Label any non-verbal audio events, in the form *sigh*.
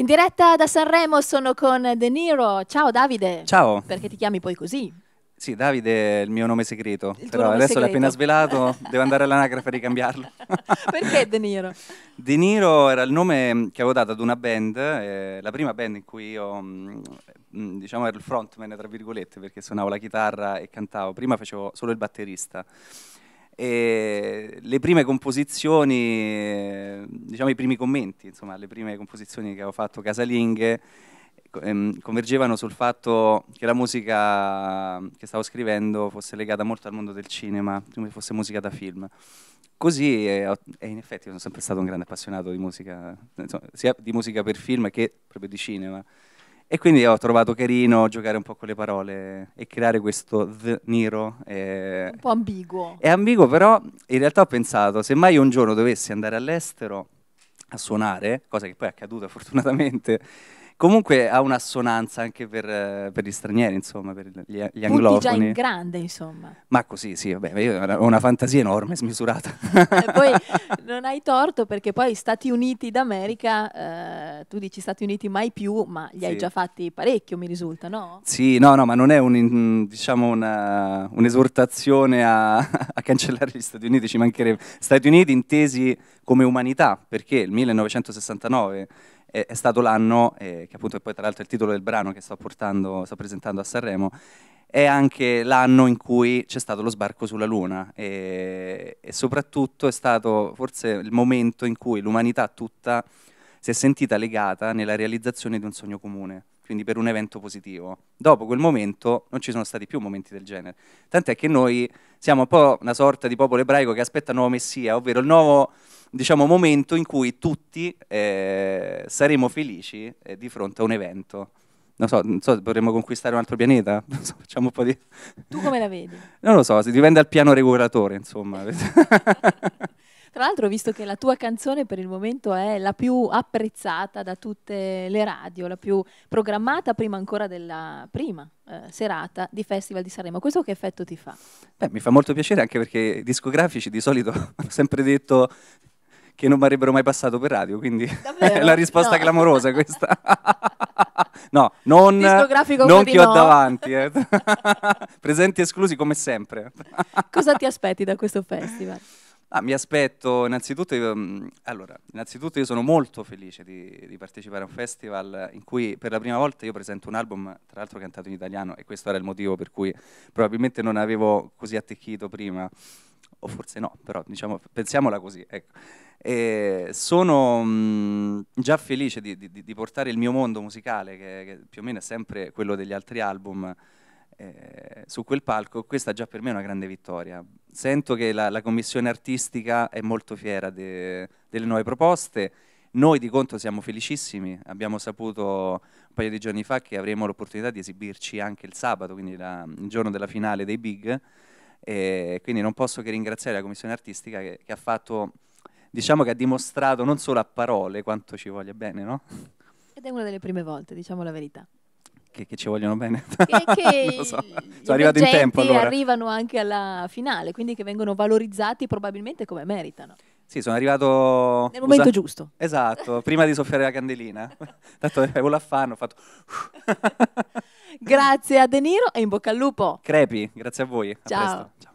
In diretta da Sanremo sono con De Niro. Ciao Davide. Ciao. Perché ti chiami poi così? Sì, Davide è il mio nome segreto, il però nome adesso segreto. l'ho appena svelato, *laughs* devo andare all'anagrafe a ricambiarlo. *laughs* Perché De Niro? De Niro era il nome che avevo dato ad una band, eh, la prima band in cui io, mm, mm, diciamo, ero il frontman, tra virgolette, perché suonavo la chitarra e cantavo. Prima facevo solo il batterista. E le prime composizioni, diciamo i primi commenti, insomma, le prime composizioni che ho fatto casalinghe ehm, convergevano sul fatto che la musica che stavo scrivendo fosse legata molto al mondo del cinema, come fosse musica da film. Così, e in effetti sono sempre stato un grande appassionato di musica, insomma, sia di musica per film che proprio di cinema. E quindi ho trovato carino giocare un po' con le parole e creare questo The Nero. È... Eh, un po' ambiguo. È ambiguo, però in realtà ho pensato, se mai un giorno dovessi andare all'estero a suonare, cosa che poi è accaduta *laughs* fortunatamente, Comunque ha un'assonanza anche per, eh, per, gli stranieri, insomma, per gli, gli anglofoni. già in grande, insomma. Ma così, sì, vabbè, io ho una fantasia enorme, smisurata. E poi *laughs* non hai torto perché poi Stati Uniti d'America, eh, tu dici Stati Uniti mai più, ma li sì. hai già fatti parecchio, mi risulta, no? Sì, no, no, ma non è un, diciamo una, un'esortazione a, *laughs* a cancellare gli Stati Uniti, ci mancherebbe. Stati Uniti intesi come umanità, perché il 1969 è, stato l'anno, eh, che appunto è poi tra l'altro il titolo del brano che sto, portando, sto presentando a Sanremo, è anche l'anno in cui c'è stato lo sbarco sulla Luna e, e soprattutto è stato forse il momento in cui l'umanità tutta si è sentita legata nella realizzazione di un sogno comune quindi per un evento positivo. Dopo quel momento non ci sono stati più momenti del genere. Tant'è che noi siamo un po' una sorta di popolo ebraico che aspetta il nuovo Messia, ovvero il nuovo diciamo, momento in cui tutti eh, saremo felici eh, di fronte a un evento. Non so, non so, potremmo conquistare un altro pianeta? *laughs* Non so, facciamo un po' di... Tu come la vedi? *laughs* Non lo so, si dipende dal piano regolatore, insomma. *laughs* Tra l'altro, visto che la tua canzone per il momento è la più apprezzata da tutte le radio, la più programmata prima ancora della prima eh, serata di Festival di Sanremo, questo che effetto ti fa? Beh, mi fa molto piacere anche perché i discografici di solito hanno sempre detto che non mi avrebbero mai passato per radio, quindi *laughs* è la risposta no. clamorosa questa. *laughs* no, non, non ti ho davanti. Eh. *laughs* Presenti esclusi come sempre. Cosa ti aspetti da questo festival? Ah, mi aspetto, innanzitutto, mm, allora, innanzitutto io sono molto felice di, di, partecipare a un festival in cui per la prima volta io presento un album, tra l'altro cantato in italiano, e questo era il motivo per cui probabilmente non avevo così attecchito prima o forse no, però diciamo, pensiamola così. Ecco. sono mh, mm, già felice di, di, di, portare il mio mondo musicale, che, che, più o meno è sempre quello degli altri album, eh, su quel palco. Questa già per me è una grande vittoria. Sento che la, la commissione artistica è molto fiera de, delle nuove proposte. Noi di conto siamo felicissimi, abbiamo saputo un paio di giorni fa che avremo l'opportunità di esibirci anche il sabato, quindi la, il giorno della finale dei Big. E quindi non posso che ringraziare la Commissione Artistica che, che ha fatto, diciamo che ha dimostrato non solo a parole quanto ci voglia bene, no? Ed è una delle prime volte, diciamo la verità. Che, che, ci vogliono bene. Che, che *laughs* so. Sono arrivato Allora. arrivano anche alla finale, quindi che vengono valorizzati probabilmente come meritano. Sì, sono arrivato... Nel momento usa... giusto. Esatto, prima di soffiare la candelina. *laughs* Tanto avevo l'affanno, ho fatto... *laughs* Grazie a De Niro e in bocca al lupo. Crepi, grazie a voi. A Ciao. Presto. Ciao.